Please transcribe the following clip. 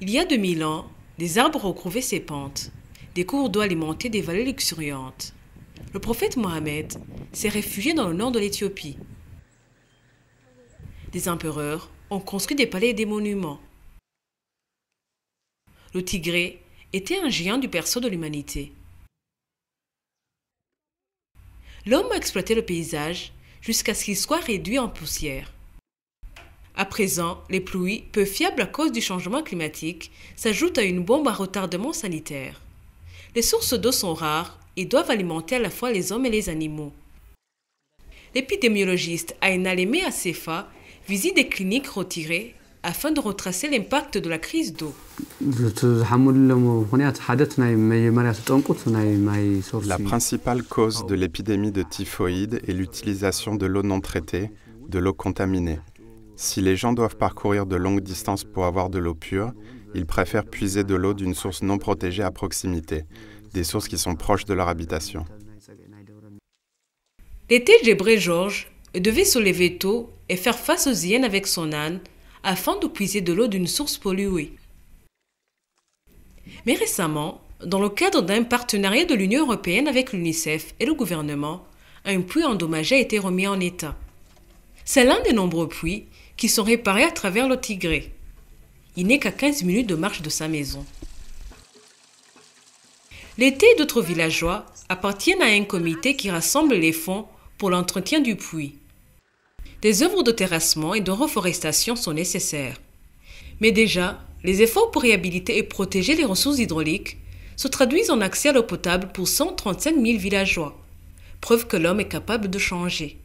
Il y a 2000 ans, des arbres recouvraient ses pentes, des cours d'eau alimentaient des vallées luxuriantes. Le prophète Mohammed s'est réfugié dans le nord de l'Éthiopie. Des empereurs ont construit des palais et des monuments. Le Tigré était un géant du perso de l'humanité. L'homme a exploité le paysage jusqu'à ce qu'il soit réduit en poussière. À présent, les pluies, peu fiables à cause du changement climatique, s'ajoutent à une bombe à retardement sanitaire. Les sources d'eau sont rares et doivent alimenter à la fois les hommes et les animaux. L'épidémiologiste Aina Lemé visite des cliniques retirées afin de retracer l'impact de la crise d'eau. La principale cause de l'épidémie de typhoïde est l'utilisation de l'eau non traitée, de l'eau contaminée. Si les gens doivent parcourir de longues distances pour avoir de l'eau pure, ils préfèrent puiser de l'eau d'une source non protégée à proximité, des sources qui sont proches de leur habitation. L'été Gébré Georges devait se lever tôt et faire face aux hyènes avec son âne afin de puiser de l'eau d'une source polluée. Mais récemment, dans le cadre d'un partenariat de l'Union européenne avec l'UNICEF et le gouvernement, un puits endommagé a été remis en état. C'est l'un des nombreux puits qui sont réparés à travers le Tigré. Il n'est qu'à 15 minutes de marche de sa maison. L'été, d'autres villageois appartiennent à un comité qui rassemble les fonds pour l'entretien du puits. Des œuvres de terrassement et de reforestation sont nécessaires. Mais déjà, les efforts pour réhabiliter et protéger les ressources hydrauliques se traduisent en accès à l'eau potable pour 135 000 villageois, preuve que l'homme est capable de changer.